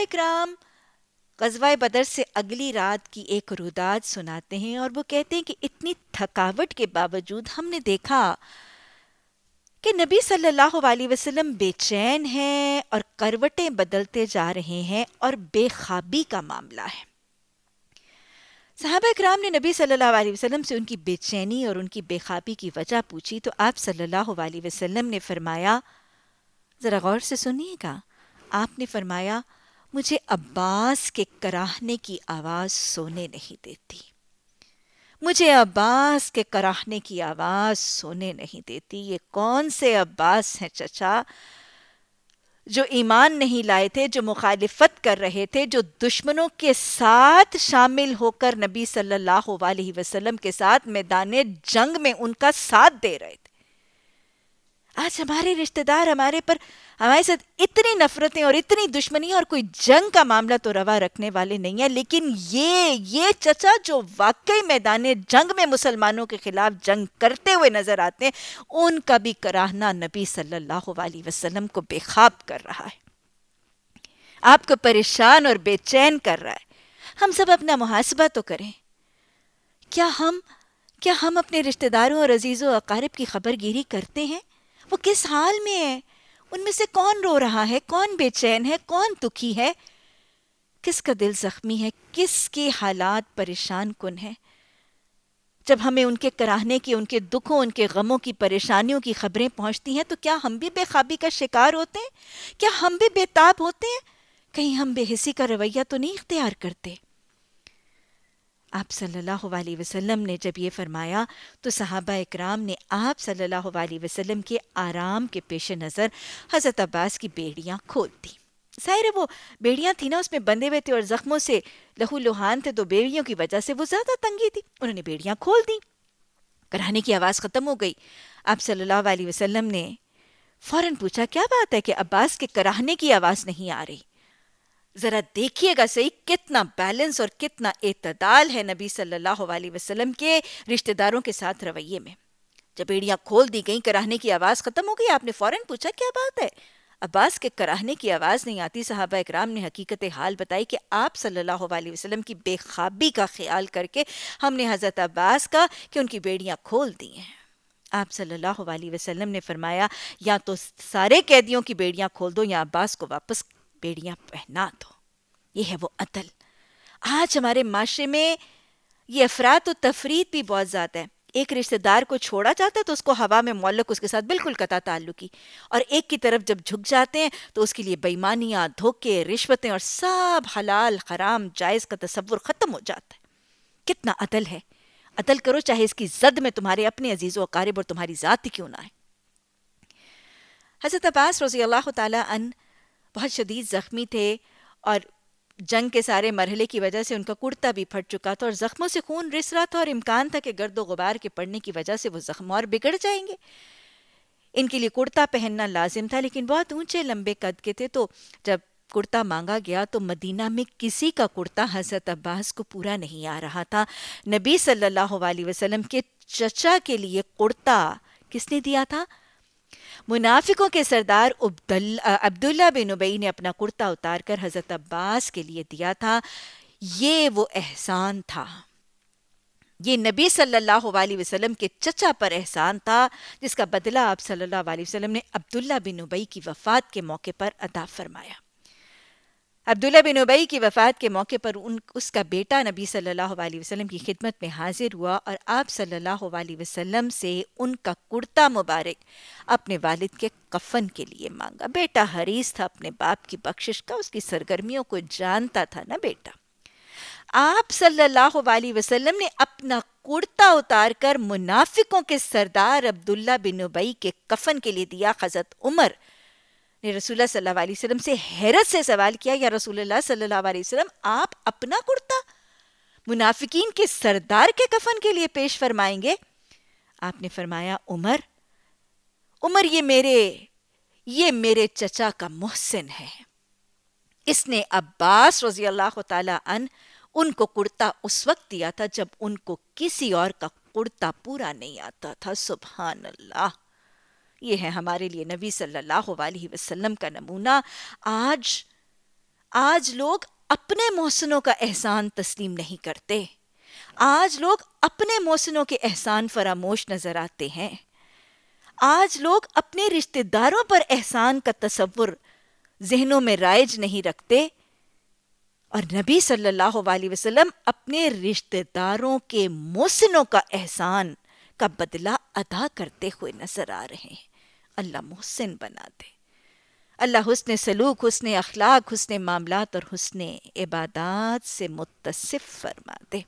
इकराम गजवा बदर से अगली रात की एक रुदाद सुनाते हैं और वो कहते हैं कि इतनी थकावट के बावजूद हमने देखा कि नबी सल्लल्लाहु अलैहि वसल्लम बेचैन हैं और करवटें बदलते जा रहे हैं और बेखाबी का मामला है साहब कराम ने नबी सल्लल्लाहु अलैहि वसल्लम से उनकी बेचैनी और उनकी बेखाबी की वजह पूछी तो आप सल्लल्लाहु अलैहि वसल्लम ने फरमाया ज़रा गौर से सुनिएगा आपने फरमाया मुझे अब्बास के कराहने की आवाज़ सोने नहीं देती मुझे अब्बास के कराहने की आवाज़ सोने नहीं देती ये कौन से अब्बास हैं चचा जो ईमान नहीं लाए थे जो मुखालिफत कर रहे थे जो दुश्मनों के साथ शामिल होकर नबी सल्लल्लाहु अलैहि वसल्लम के साथ मैदान जंग में उनका साथ दे रहे थे आज हमारे रिश्तेदार हमारे पर हमारे साथ इतनी नफरतें और इतनी दुश्मनी और कोई जंग का मामला तो रवा रखने वाले नहीं है लेकिन ये ये चचा जो वाकई मैदान जंग में मुसलमानों के खिलाफ जंग करते हुए नजर आते हैं उनका भी कराहना नबी सल्लल्लाहु अलैहि वसल्लम को बेखाब कर रहा है आपको परेशान और बेचैन कर रहा है हम सब अपना मुहासबा तो करें क्या हम क्या हम अपने रिश्तेदारों और अजीज़ों अकारब की खबरगिरी करते हैं वो किस हाल में है उनमें से कौन रो रहा है कौन बेचैन है कौन दुखी है किसका दिल जख्मी है किसके हालात परेशान कन है जब हमें उनके कराहने की उनके दुखों उनके गमों की परेशानियों की खबरें पहुंचती हैं तो क्या हम भी बेखाबी का शिकार होते हैं क्या हम भी बेताब होते हैं कहीं हम बेहसी का रवैया तो नहीं इख्तियार करते आप सल्लल्लाहु अलैहि वसल्लम ने जब ये फरमाया तो सहाबा इकराम ने आप सल्लल्लाहु अलैहि वसल्लम के आराम के पेश नज़र हज़रत अब्बास की बेड़ियाँ खोल दी ज़ाहिर वो बेड़ियाँ थी ना उसमें बंधे हुए थे और ज़ख्मों से लहू लुहान थे तो बेड़ियों की वजह से वो ज़्यादा तंगी थी उन्होंने बेड़ियाँ खोल दी कराने की आवाज़ ख़त्म हो गई आप सल्लल्लाहु अलैहि वसल्लम ने फ़ौरन पूछा क्या बात है कि अब्बास के कराहने की आवाज़ नहीं आ रही ज़रा देखिएगा सही कितना बैलेंस और कितना एतदाल है नबी सल्लल्लाहु अलैहि वसल्लम के रिश्तेदारों के साथ रवैये में जब एड़ियाँ खोल दी गई कराहने की आवाज़ ख़त्म हो गई आपने फ़ौरन पूछा क्या बात है अब्बास के कराहने की आवाज़ नहीं आती साहबा इकराम ने हकीकत हाल बताई कि आप सल्लल्लाहु अलैहि वसल्लम की बेखाबी का ख्याल करके हमने हज़रत अब्बास का कि उनकी बेड़ियाँ खोल दी हैं आप सल्लल्लाहु अलैहि वसल्लम ने फरमाया या तो सारे कैदियों की बेड़ियाँ खोल दो या अब्बास को वापस बेड़ियां पहना दो ये है वो अतल आज हमारे माशरे में ये अफरा तो तफरीत भी बहुत ज़्यादा है एक रिश्तेदार को छोड़ा जाता है तो उसको हवा में मोलक उसके साथ बिल्कुल कता ताल्लुकी और एक की तरफ जब झुक जाते हैं तो उसके लिए बेईमानियाँ धोखे रिश्वतें और सब हलाल हराम जायज़ का तस्वुर ख़त्म हो जाता है कितना अतल है अतल करो चाहे इसकी जद में तुम्हारे अपने अजीज़ अकारब और तुम्हारी जाति क्यों ना है हज़रत अब्बास रजी अल्लाह तन बहुत शदीद ज़ख्मी थे और जंग के सारे मरहले की वजह से उनका कुर्ता भी फट चुका था और ज़ख्मों से खून रिस रहा था और इम्कान था कि गर्द गुबार के पड़ने की वजह से वो ज़ख्म और बिगड़ जाएंगे इनके लिए कुर्ता पहनना लाजिम था लेकिन बहुत ऊंचे लंबे कद के थे तो जब कुर्ता मांगा गया तो मदीना में किसी का कुर्ता हज़रत अब्बास को पूरा नहीं आ रहा था नबी सल्लल्लाहु अलैहि वसल्लम के चचा के लिए कुर्ता किसने दिया था मुनाफिकों के सरदार अब्दुल्ला बिन उबई ने अपना कुर्ता उतार कर हज़रत अब्बास के लिए दिया था ये वो एहसान था ये नबी सल्लल्लाहु अलैहि वसल्लम के चचा पर एहसान था जिसका बदला आप सल्लल्लाहु अलैहि वसल्लम ने अब्दुल्ला बिन उबई की वफ़ात के मौके पर अदा फरमाया अब्दुल्ला बिन उबई की वफ़ात के मौके पर उन उसका बेटा नबी सल्लल्लाहु अलैहि वसल्लम की खिदमत में हाजिर हुआ और आप सल्लल्लाहु अलैहि वसल्लम से उनका कुर्ता मुबारक अपने वालिद के कफन के लिए मांगा बेटा हरीस था अपने बाप की बख्शिश का उसकी सरगर्मियों को जानता था ना बेटा आप सल्लल्लाहु अलैहि वसल्लम ने अपना कुर्ता उतार कर मुनाफिकों के सरदार अब्दुल्ला बिन उबई के कफन के लिए दिया हजरत उमर ने रसूल सल्ला वसलम से हैरत से सवाल किया या रसूल सल्ला वसलम आप अपना कुर्ता मुनाफिकीन के सरदार के कफन के लिए पेश फरमाएंगे आपने फरमाया उमर उमर ये मेरे ये मेरे चचा का मोहसिन है इसने अब्बास रजी अल्लाह तन उनको कुर्ता उस वक्त दिया था जब उनको किसी और का कुर्ता पूरा नहीं आता था सुबहान अल्लाह ये है हमारे लिए नबी सल्लल्लाहु अलैहि वसल्लम का नमूना आज आज लोग अपने मोहसनों का एहसान तस्लीम नहीं करते आज लोग अपने मोहसनों के एहसान फरामोश नजर आते हैं आज लोग अपने रिश्तेदारों पर एहसान का तस्वुर जहनों में राइज नहीं रखते और नबी सल्लल्लाहु अलैहि वसल्लम अपने रिश्तेदारों के मोहसनों का एहसान का बदला अदा करते हुए नजर आ रहे हैं अल्लाह मोहसिन बना दे अल्लाह हुसन सलूक हुसन अखलाक हुसन मामलात और हुसन इबादात से मुतसिफ़ फरमा दे